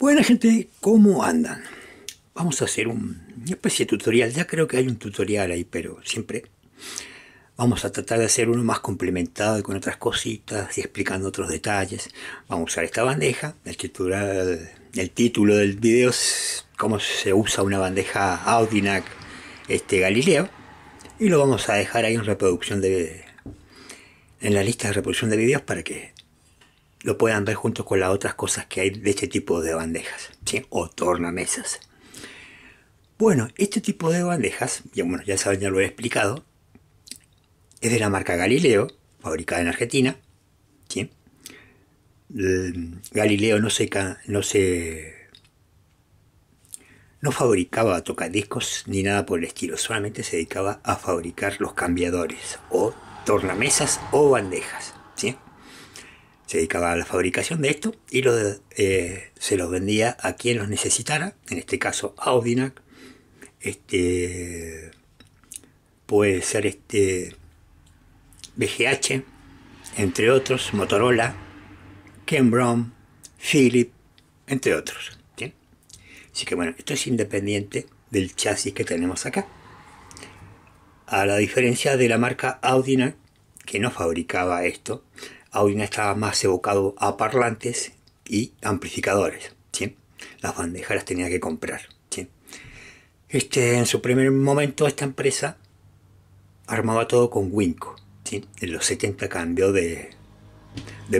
Buena gente, ¿cómo andan? Vamos a hacer una especie de tutorial. Ya creo que hay un tutorial ahí, pero siempre vamos a tratar de hacer uno más complementado con otras cositas y explicando otros detalles. Vamos a usar esta bandeja. El, tutorial, el título del video es cómo se usa una bandeja Audinac este, Galileo. Y lo vamos a dejar ahí en reproducción de en la lista de reproducción de videos para que lo puedan ver junto con las otras cosas que hay de este tipo de bandejas o tornamesas. Bueno, este tipo de bandejas, ya, bueno, ya saben, ya lo he explicado, es de la marca Galileo, fabricada en Argentina. ¿sí? Mm, Galileo no se, no se no fabricaba tocadiscos ni nada por el estilo, solamente se dedicaba a fabricar los cambiadores o tornamesas o bandejas. ¿sí? se dedicaba a la fabricación de esto y eh, se los vendía a quien los necesitara, en este caso Audinac, Este, puede ser este BGH, entre otros, Motorola, Ken Philip, entre otros. Así que bueno, esto es independiente del chasis que tenemos acá. A la diferencia de la marca Audinac, que no fabricaba esto, Audina estaba más evocado a parlantes y amplificadores. Las bandejas las tenía que comprar. Este, en su primer momento esta empresa armaba todo con Winco. En los 70 cambió de,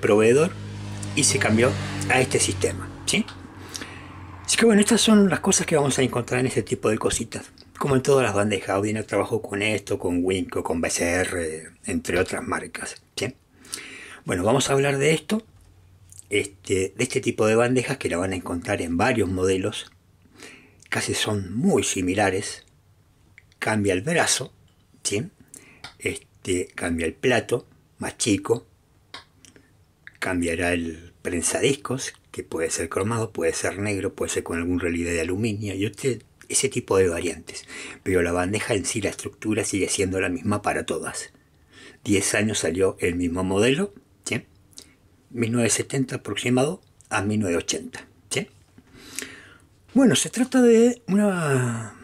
proveedor y se cambió a este sistema. Así que bueno, estas son las cosas que vamos a encontrar en este tipo de cositas. Como en todas las bandejas, Audina trabajó con esto, con Winco, con BCR, entre otras marcas. Bueno, vamos a hablar de esto, este, de este tipo de bandejas que la van a encontrar en varios modelos. Casi son muy similares. Cambia el brazo, este, cambia el plato, más chico. Cambiará el prensadiscos, que puede ser cromado, puede ser negro, puede ser con algún relieve de aluminio y usted, ese tipo de variantes. Pero la bandeja en sí, la estructura sigue siendo la misma para todas. 10 años salió el mismo modelo 1970 aproximado a 1980. Bueno, se trata de una,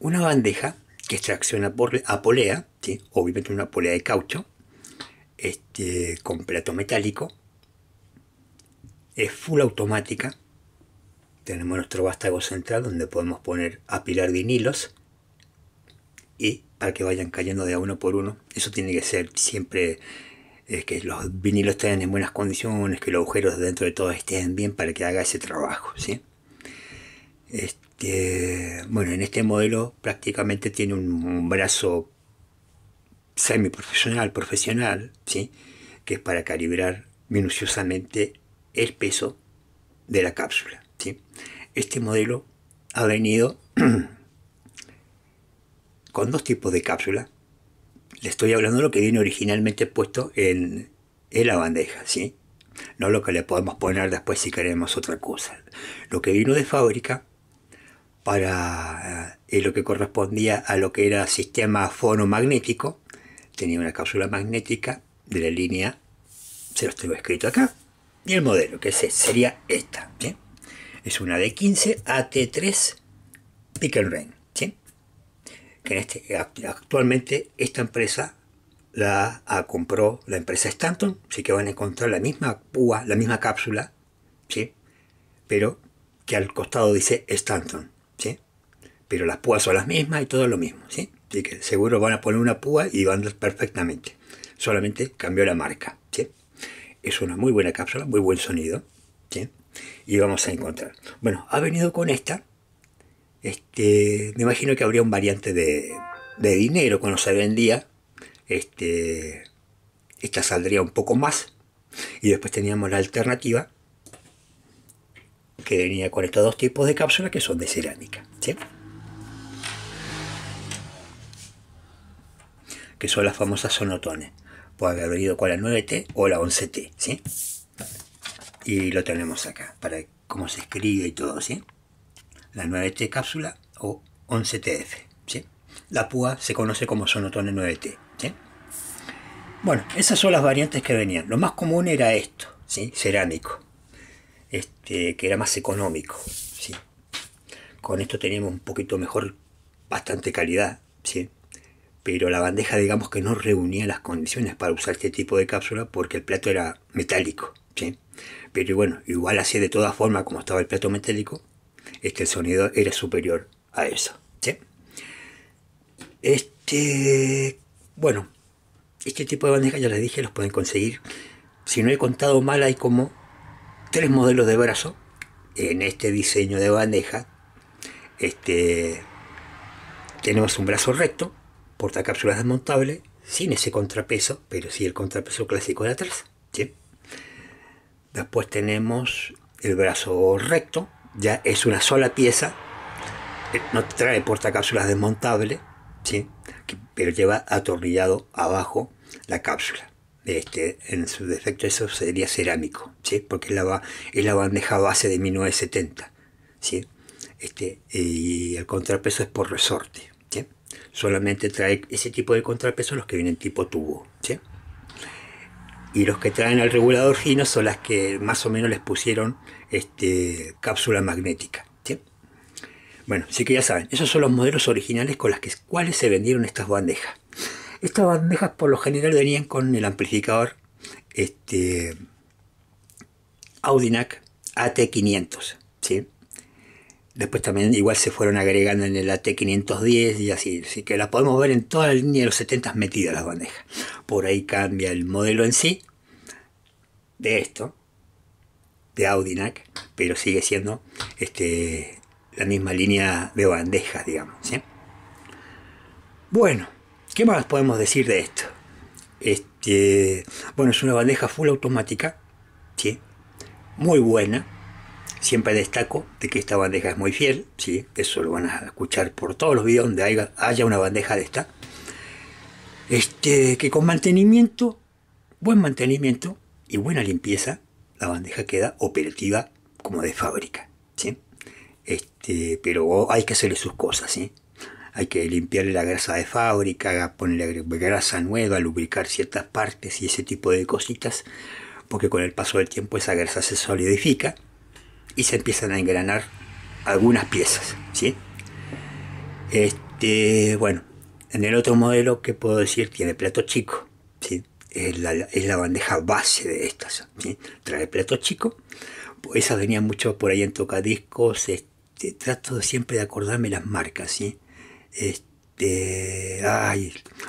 una bandeja que extracciona por a polea, obviamente una polea de caucho, este, con plato metálico, es full automática, tenemos nuestro vástago central donde podemos poner a pilar vinilos y para que vayan cayendo de a uno por uno, eso tiene que ser siempre es que los vinilos estén en buenas condiciones, que los agujeros dentro de todo estén bien para que haga ese trabajo, ¿sí? Este, bueno, en este modelo prácticamente tiene un, brazo semiprofesional, profesional, ¿sí? que es para calibrar minuciosamente el peso de la cápsula. ¿sí? Este modelo ha venido con dos tipos de cápsula le estoy hablando de lo que viene originalmente puesto en, la bandeja, ¿sí? No lo que le podemos poner después si queremos otra cosa. Lo que vino de fábrica para eh, lo que correspondía a lo que era sistema fonomagnético, tenía una cápsula magnética de la línea, se lo tengo escrito acá, y el modelo, que es, sería esta. ¿sí? Es una D15 AT3 Pick and este, actualmente esta empresa la ah, compró la empresa Stanton, así que van a encontrar la misma púa, la misma cápsula, ¿sí? pero que al costado dice Stanton, ¿sí? pero las púas son las mismas y todo lo mismo, ¿sí? así que seguro van a poner una púa y van perfectamente, solamente cambió la marca. ¿sí? Es una muy buena cápsula, muy buen sonido, y vamos a encontrar. Bueno, ha venido con esta, este, me imagino que habría un variante de, dinero cuando se vendía. Este, esta saldría un poco más. Y después teníamos la alternativa que venía con estos dos tipos de cápsulas que son de cerámica. Que son las famosas sonotones. Puede haber venido con la 9T o la 11T. ¿sí? Y lo tenemos acá para cómo se escribe y todo. ¿sí? la 9T cápsula o 11TF. ¿sí? La púa se conoce como sonotone 9T. ¿sí? Bueno, esas son las variantes que venían. Lo más común era esto, ¿sí? cerámico, este, que era más económico. ¿sí? Con esto teníamos un poquito mejor, bastante calidad. ¿sí? Pero la bandeja, digamos que no reunía las condiciones para usar este tipo de cápsula porque el plato era metálico. ¿sí? Pero bueno, igual así de todas formas, como estaba el plato metálico, este sonido era superior a eso. Este, bueno, este tipo de bandejas ya les dije, los pueden conseguir. Si no he contado mal, hay como tres modelos de brazo en este diseño de bandeja. Este, tenemos un brazo recto, porta cápsulas desmontable, sin ese contrapeso, pero sí el contrapeso clásico de atrás. Después tenemos el brazo recto, ya es una sola pieza, eh, no trae portacápsulas desmontable, ¿sí? pero lleva atornillado abajo la cápsula. Este, en su defecto eso sería cerámico, ¿sí? porque es la, la bandeja base de 1970. ¿sí? Este, y el contrapeso es por resorte. ¿sí? Solamente trae ese tipo de contrapeso los que vienen tipo tubo. ¿sí? y los que traen al regulador fino son las que más o menos les pusieron este, cápsula magnética. Bueno, así que ya saben, esos son los modelos originales con los cuales se vendieron estas bandejas. Estas bandejas por lo general venían con el amplificador este, Audinac AT500. ¿sí? Después también igual se fueron agregando en el AT510 y así. Así que las podemos ver en toda la línea de los 70 metidas las bandejas. Por ahí cambia el modelo en sí de esto, de Audinac, pero sigue siendo este, la misma línea de bandejas, digamos. Bueno, ¿qué más podemos decir de esto? Este, bueno, es una bandeja full automática, muy buena Siempre destaco de que esta bandeja es muy fiel, ¿sí? eso lo van a escuchar por todos los videos donde haya, una bandeja de esta. Este, que con mantenimiento, buen mantenimiento y buena limpieza, la bandeja queda operativa como de fábrica. Este, pero hay que hacerle sus cosas, ¿sí? hay que limpiarle la grasa de fábrica, ponerle grasa nueva, lubricar ciertas partes y ese tipo de cositas, porque con el paso del tiempo esa grasa se solidifica y se empiezan a engranar algunas piezas, ¿sí? Este, bueno, en el otro modelo, que puedo decir? Tiene plato chico, ¿sí? Es la, bandeja base de estas, ¿sí? Trae plato chico, esas venían mucho por ahí en tocadiscos, este, trato siempre de acordarme las marcas, ¿sí? Este,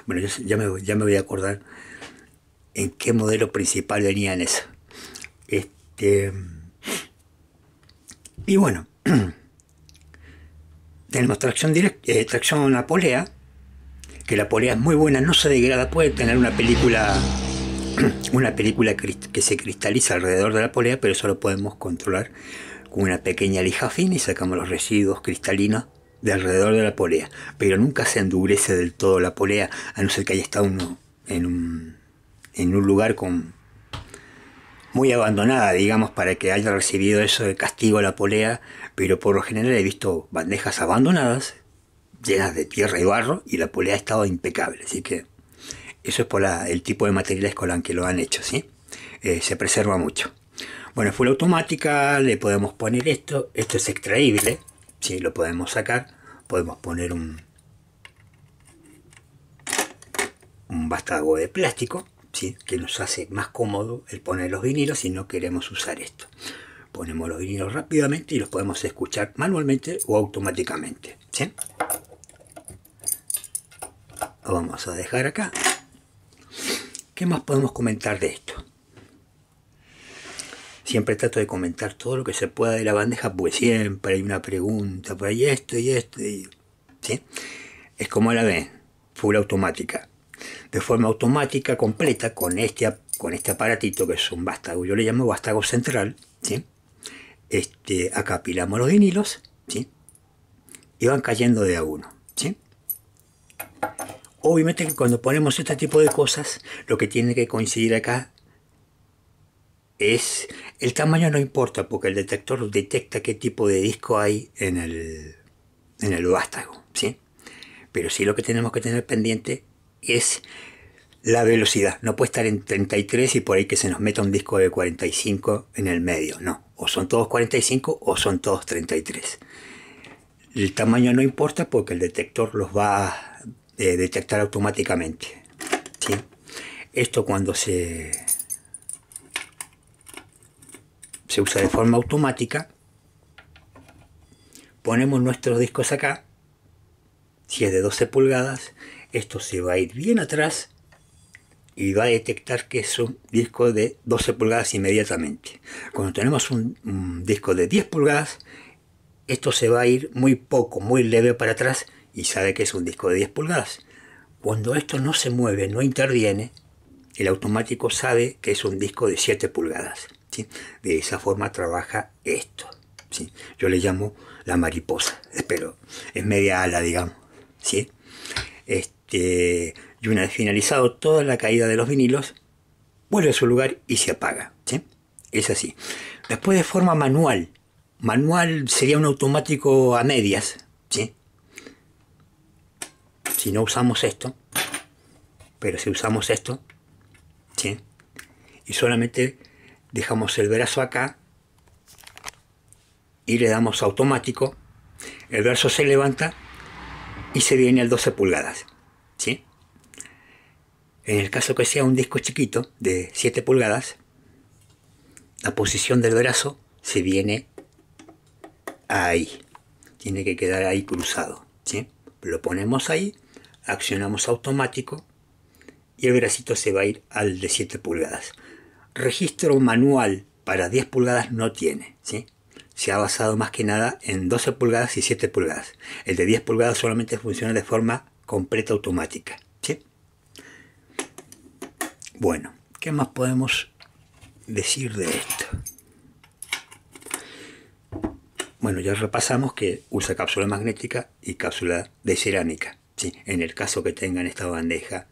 bueno, ya me, ya me voy a acordar en qué modelo principal venían esas. Este... Y bueno, tenemos tracción, directa, eh, una polea, que la polea es muy buena, no se degrada, puede tener una película una película que se cristaliza alrededor de la polea, pero eso lo podemos controlar con una pequeña lija fina y sacamos los residuos cristalinos de alrededor de la polea. Pero nunca se endurece del todo la polea, a no ser que haya estado uno en un, en un lugar con muy abandonada, digamos, para que haya recibido eso de castigo a la polea, pero por lo general he visto bandejas abandonadas, llenas de tierra y barro, y la polea ha estado impecable. Así que eso es por el tipo de materiales con los que lo han hecho, ¿sí? Eh, se preserva mucho. Bueno, fue la automática, le podemos poner esto, esto es extraíble, ¿sí? lo podemos sacar, podemos poner un, un de plástico, que nos hace más cómodo el poner los vinilos si no queremos usar esto. Ponemos los vinilos rápidamente y los podemos escuchar manualmente o automáticamente. vamos a dejar acá. ¿Qué más podemos comentar de esto? Siempre trato de comentar todo lo que se pueda de la bandeja, pues siempre hay una pregunta, por ahí esto y esto. Es como la ven, full automática de forma automática, completa, con este, con este aparatito que es un vástago. Yo le llamo vástago central. ¿sí? Este, acá los vinilos ¿sí? y van cayendo de a uno. ¿sí? Obviamente que cuando ponemos este tipo de cosas, lo que tiene que coincidir acá es el tamaño no importa porque el detector detecta qué tipo de disco hay en el vástago, ¿sí? Pero sí lo que tenemos que tener pendiente es la velocidad. No puede estar en 33 y por ahí que se nos meta un disco de 45 en el medio. No, o son todos 45 o son todos 33. El tamaño no importa porque el detector los va a eh, detectar automáticamente. Esto cuando se, se usa de forma automática, ponemos nuestros discos acá, si es de 12 pulgadas, esto se va a ir bien atrás y va a detectar que es un disco de 12 pulgadas inmediatamente. Cuando tenemos un, disco de 10 pulgadas, esto se va a ir muy poco, muy leve para atrás y sabe que es un disco de 10 pulgadas. Cuando esto no se mueve, no interviene, el automático sabe que es un disco de 7 pulgadas. ¿sí? De esa forma trabaja esto. ¿sí? Yo le llamo la mariposa, pero es media ala, digamos. ¿sí? Este, y una vez finalizado toda la caída de los vinilos, vuelve a su lugar y se apaga. Es así. Después de forma manual. Manual sería un automático a medias. Si no usamos esto, pero si usamos esto, y solamente dejamos el brazo acá y le damos automático, el brazo se levanta y se viene al 12 pulgadas. En el caso que sea un disco chiquito de 7 pulgadas, la posición del brazo se viene ahí. Tiene que quedar ahí cruzado. ¿sí? Lo ponemos ahí, accionamos automático y el bracito se va a ir al de 7 pulgadas. Registro manual para 10 pulgadas no tiene. ¿sí? Se ha basado más que nada en 12 pulgadas y 7 pulgadas. El de 10 pulgadas solamente funciona de forma completa automática. Bueno, ¿qué más podemos decir de esto? Bueno, ya repasamos que usa cápsula magnética y cápsula de cerámica. ¿sí? En el caso que tengan esta bandeja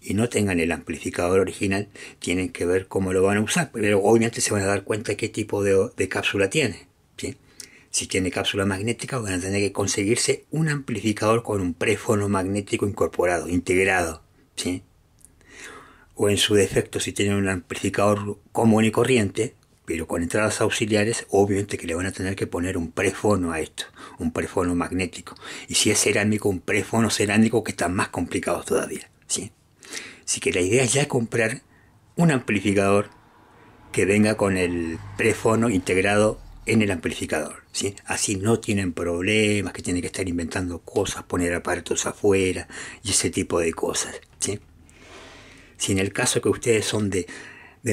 y no tengan el amplificador original, tienen que ver cómo lo van a usar. Pero obviamente se van a dar cuenta de qué tipo de, cápsula tiene. Si tiene cápsula magnética, van a tener que conseguirse un amplificador con un préfono magnético incorporado, integrado. ¿sí? o en su defecto si tienen un amplificador común y corriente, pero con entradas auxiliares, obviamente que le van a tener que poner un prefono a esto, un prefono magnético. Y si es cerámico, un prefono cerámico que está más complicado todavía. ¿sí? Así que la idea ya es comprar un amplificador que venga con el prefono integrado en el amplificador. ¿sí? Así no tienen problemas que tienen que estar inventando cosas, poner aparatos afuera y ese tipo de cosas. ¿sí? Si en el caso que ustedes son de,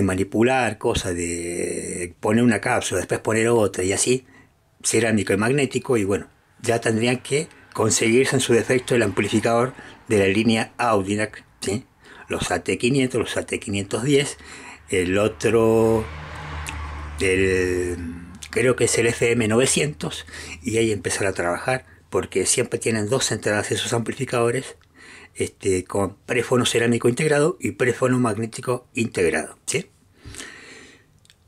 manipular cosas, de poner una cápsula, después poner otra y así, cerámico y magnético, y bueno, ya tendrían que conseguirse en su defecto el amplificador de la línea Audinac, los AT500, los AT510, el otro, el, creo que es el FM900, y ahí empezar a trabajar, porque siempre tienen dos entradas esos amplificadores este, con prefono cerámico integrado y prefono magnético integrado. ¿sí?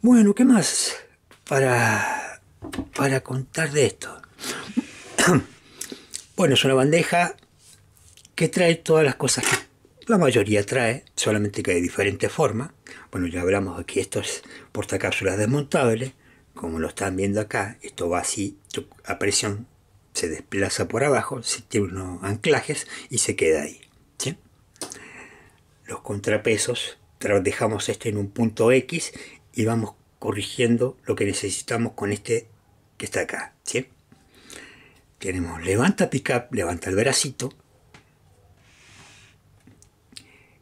Bueno, ¿qué más para, para contar de esto? bueno, es una bandeja que trae todas las cosas que la mayoría trae, solamente que hay diferentes formas Bueno, ya hablamos aquí, esto es portacápsulas desmontables, como lo están viendo acá, esto va así a presión se desplaza por abajo, se tiene unos anclajes y se queda ahí. Los contrapesos, dejamos este en un punto X y vamos corrigiendo lo que necesitamos con este que está acá. Tenemos levanta pickup, levanta el bracito.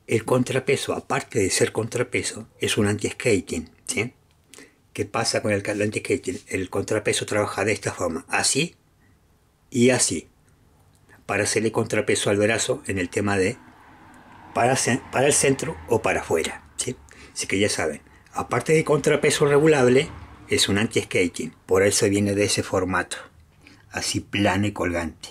El contrapeso, aparte de ser contrapeso, es un anti-skating. ¿Qué pasa con el anti-skating? El contrapeso trabaja de esta forma, así y así, para hacerle contrapeso al brazo en el tema de para, el centro o para afuera. ¿sí? Así que ya saben, aparte de contrapeso regulable, es un anti-skating, por eso viene de ese formato, así plano y colgante.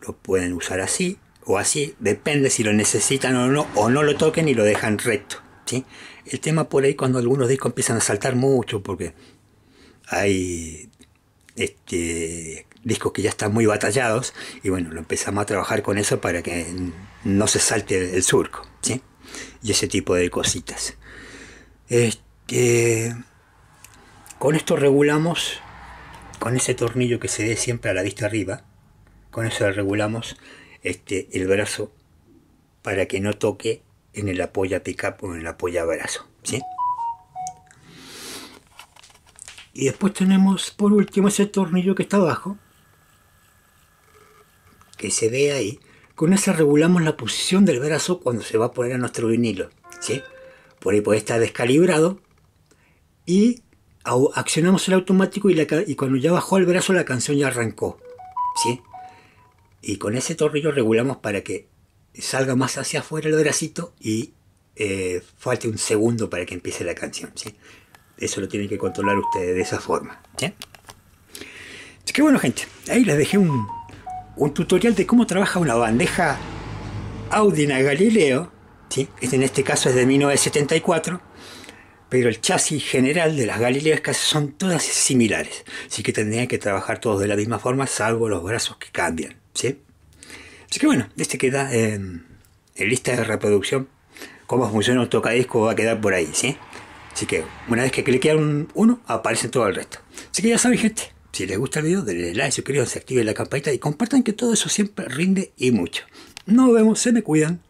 Lo pueden usar así o así, depende si lo necesitan o no, o no lo toquen y lo dejan recto. ¿sí? El tema por ahí cuando algunos discos empiezan a saltar mucho, porque hay este, discos que ya están muy batallados, y bueno, lo empezamos a trabajar con eso para que no se salte el surco, ¿sí? Y ese tipo de cositas. Este, con esto regulamos, con ese tornillo que se dé siempre a la vista arriba, con eso regulamos este, el brazo para que no toque en el apoya pickup o en el apoya brazo, ¿sí? Y después tenemos por último ese tornillo que está abajo, que se ve ahí, con esa regulamos la posición del brazo cuando se va a poner a nuestro vinilo. ¿sí? Por ahí puede estar descalibrado y accionamos el automático y, cuando ya bajó el brazo la canción ya arrancó. ¿sí? Y con ese tornillo regulamos para que salga más hacia afuera el bracito y eh, falte un segundo para que empiece la canción. ¿sí? Eso lo tienen que controlar ustedes de esa forma. ¿sí? bueno gente, ahí les dejé un, un tutorial de cómo trabaja una bandeja Audina Galileo, ¿sí? en este caso es de 1974, pero el chasis general de las Galileas casi son todas similares, así que tendrían que trabajar todos de la misma forma, salvo los brazos que cambian. ¿sí? Así que bueno, este queda en, em, en lista de reproducción. Cómo funciona un tocadisco va a quedar por ahí, ¿sí? Así que una vez que cliquean uno, aparecen todo el resto. Así que ya saben, gente, si les gusta el video, denle like, suscríbanse, activen la campanita y compartan que todo eso siempre rinde y mucho. Nos vemos, se me cuidan.